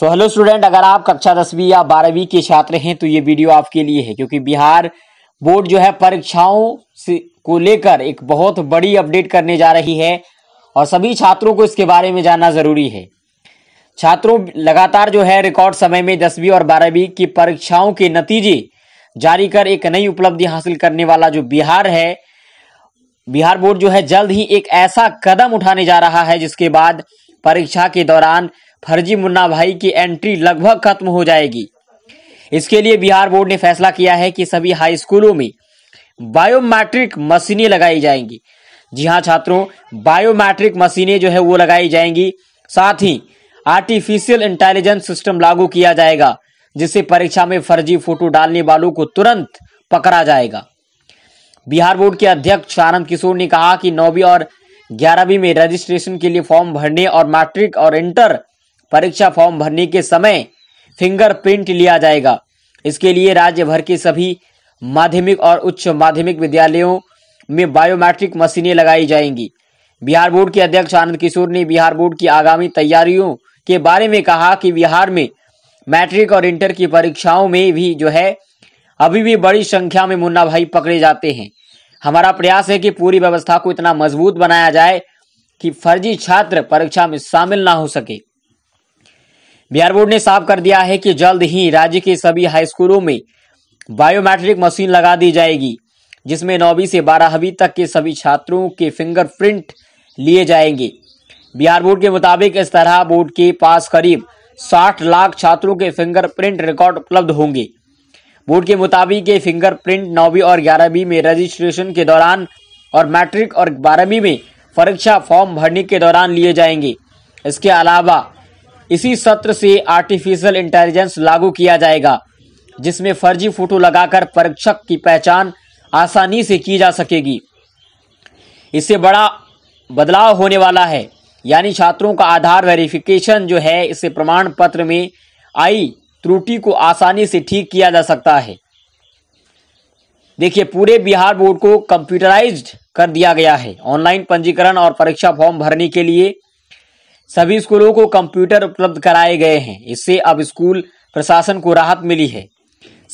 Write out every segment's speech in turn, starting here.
तो hello student अगर आप कक्षा दसवीं या बारहवीं के छात्र हैं तो ये वीडियो आपके लिए है क्योंकि बिहार बोर्ड जो है परीक्षाओं से को लेकर एक बहुत बड़ी अपडेट करने जा रही है और सभी छात्रों को इसके बारे में जानना जरूरी है छात्रों लगातार जो है रिकॉर्ड समय में दसवीं और बारहवीं की परीक्षाओं के नतीजे जारी कर एक नई उपलब्धि हासिल करने वाला जो बिहार है बिहार बोर्ड जो है जल्द ही एक ऐसा कदम उठाने जा रहा है जिसके बाद परीक्षा के दौरान फर्जी मुन्ना भाई की एंट्री लगभग खत्म हो जाएगी इसके लिए बिहार बोर्ड ने फैसला किया है कि सभी हाई स्कूलों में बायोमेट्रिक मशीनें लगाई जाएंगी जी हाँ छात्रों बायोमेट्रिक मशीनें जो है वो लगाई जाएंगी साथ ही आर्टिफिशियल इंटेलिजेंस सिस्टम लागू किया जाएगा जिससे परीक्षा में फर्जी फोटो डालने वालों को तुरंत पकड़ा जाएगा बिहार बोर्ड के अध्यक्ष आनंद किशोर ने कहा कि नौवीं और ग्यारहवीं में रजिस्ट्रेशन के लिए फॉर्म भरने और मैट्रिक और इंटर परीक्षा फॉर्म भरने के समय फिंगरप्रिंट लिया जाएगा इसके लिए राज्य भर के सभी माध्यमिक और उच्च माध्यमिक विद्यालयों में बायोमेट्रिक मशीनें लगाई जाएंगी बिहार बोर्ड के अध्यक्ष आनंद किशोर ने बिहार बोर्ड की आगामी तैयारियों के बारे में कहा कि बिहार में मैट्रिक और इंटर की परीक्षाओं में भी जो है अभी भी बड़ी संख्या में मुन्ना भाई पकड़े जाते हैं हमारा प्रयास है कि पूरी व्यवस्था को इतना मजबूत बनाया जाए कि फर्जी छात्र परीक्षा में शामिल ना हो सके बिहार बोर्ड ने साफ कर दिया है कि जल्द ही राज्य के सभी हाईस्कूलों में बायोमेट्रिक मशीन लगा दी जाएगी जिसमें नौवीं से बारहवीं तक के सभी छात्रों के फिंगरप्रिंट लिए जाएंगे बिहार बोर्ड के मुताबिक इस तरह बोर्ड के पास करीब 60 लाख छात्रों के फिंगरप्रिंट रिकॉर्ड उपलब्ध होंगे बोर्ड के मुताबिक ये फिंगरप्रिंट नौवीं और ग्यारहवीं में रजिस्ट्रेशन के दौरान और मैट्रिक और बारहवीं में परीक्षा फॉर्म भरने के दौरान लिए जाएंगे इसके अलावा इसी सत्र से आर्टिफिशियल इंटेलिजेंस लागू किया जाएगा जिसमें फर्जी फोटो लगाकर परीक्षक की पहचान आसानी से की जा सकेगी इससे बड़ा बदलाव होने वाला है यानी छात्रों का आधार वेरिफिकेशन जो है इसे प्रमाण पत्र में आई त्रुटि को आसानी से ठीक किया जा सकता है देखिए पूरे बिहार बोर्ड को कंप्यूटराइज्ड कर दिया गया है ऑनलाइन पंजीकरण और परीक्षा फॉर्म भरने के लिए सभी स्कूलों को कंप्यूटर उपलब्ध कराए गए हैं इससे अब स्कूल प्रशासन को राहत मिली है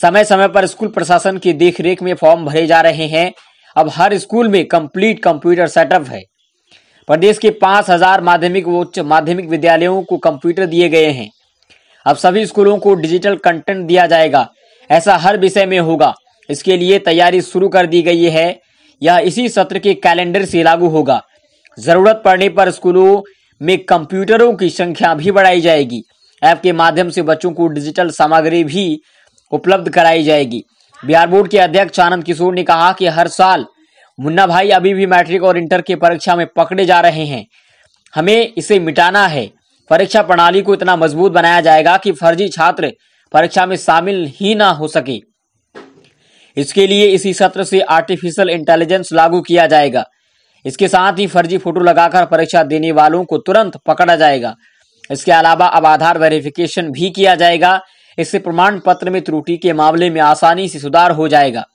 समय समय पर स्कूल प्रशासन की देखरेख में फॉर्म भरे जा रहे हैं अब हर स्कूल में कंप्लीट कंप्यूटर सेटअप है प्रदेश के हजार माध्यमिक व उच्च माध्यमिक विद्यालयों को कंप्यूटर दिए गए हैं अब सभी स्कूलों को डिजिटल कंटेंट दिया जाएगा ऐसा हर विषय में होगा इसके लिए तैयारी शुरू कर दी गई है यह इसी सत्र के कैलेंडर से लागू होगा जरूरत पड़ने पर स्कूलों में कंप्यूटरों की संख्या भी बढ़ाई जाएगी ऐप के माध्यम से बच्चों को डिजिटल सामग्री भी उपलब्ध कराई जाएगी बिहार बोर्ड के अध्यक्ष आनंद किशोर ने कहा कि हर साल मुन्ना भाई अभी भी मैट्रिक और इंटर की परीक्षा में पकड़े जा रहे हैं हमें इसे मिटाना है परीक्षा प्रणाली को इतना मजबूत बनाया जाएगा कि फर्जी छात्र परीक्षा में शामिल ही ना हो सके इसके लिए इसी सत्र से आर्टिफिशियल इंटेलिजेंस लागू किया जाएगा इसके साथ ही फर्जी फोटो लगाकर परीक्षा देने वालों को तुरंत पकड़ा जाएगा इसके अलावा अब आधार वेरिफिकेशन भी किया जाएगा इससे प्रमाण पत्र में त्रुटि के मामले में आसानी से सुधार हो जाएगा